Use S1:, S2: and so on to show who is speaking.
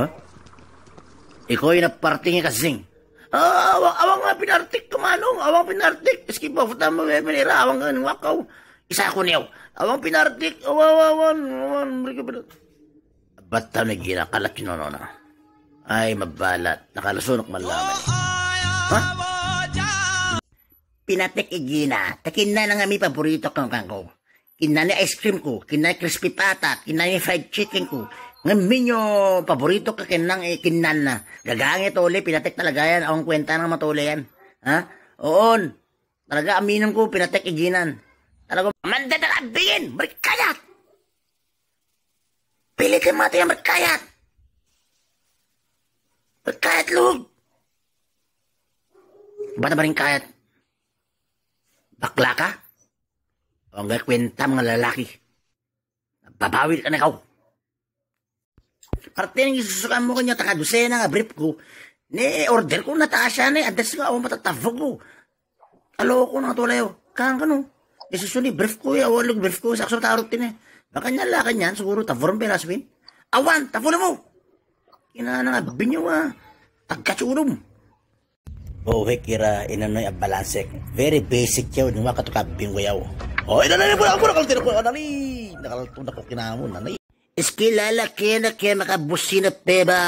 S1: Ha? Huh? Ikaw yung naparting yung eh, kasing. Ah, awang, awang nga pinartik, tumanong. Awang pinartik. Iski pa, futa mo, manira. Awang nga, wakaw. Isa ko niyaw. Awang pinartik. Awang, awang, awang. Ba't tao nagina? Kalat yun, no, na. Ay, mabalat. Nakalusunok man Ha? Huh? Pinatik igina. Eh, Takin na na nga may paborito kang kangko. Kinani ice cream ko, kinani crispy pata, kinani fried chicken ko, Ngam minyo, paborito ka kinang eh, na. Gagangit uli, pinatek talaga yan. Awang kwenta ng matuli yan. Ha? Oon. Talaga, aminan ko, pinatek iginan. Talaga, manda na abigin! Marikayat! Pili mo ito yung marikayat! Marikayat, loob! Bata ba rin kayat? Bakla ka? O ang kwenta mga lalaki. Babawil ka na ikaw. Parte nang isusukan mo kanya, taka dosena nga brief ko. Ne, order ko na taasya na, address nga, o oh, matatavog ko. Alo ko na tulayo. Kahan ka no. Isusuni, eh, brief ko ya, eh, walog brief ko, sakso tarot tin eh. Baka niya lakan yan, siguro tavorong pinasmin. Awan, tafulo mo! Kinana nga, binyo ah. Tagkatsurom. Ohe kira inanoy ang Very basic yaw, nung makatukabing ko yaw. Oh, ito na rin po, ako nakalutino ko, nanay. Nakalutino ko kinamon, nanay. Eskilala kena kaya makabusina peba.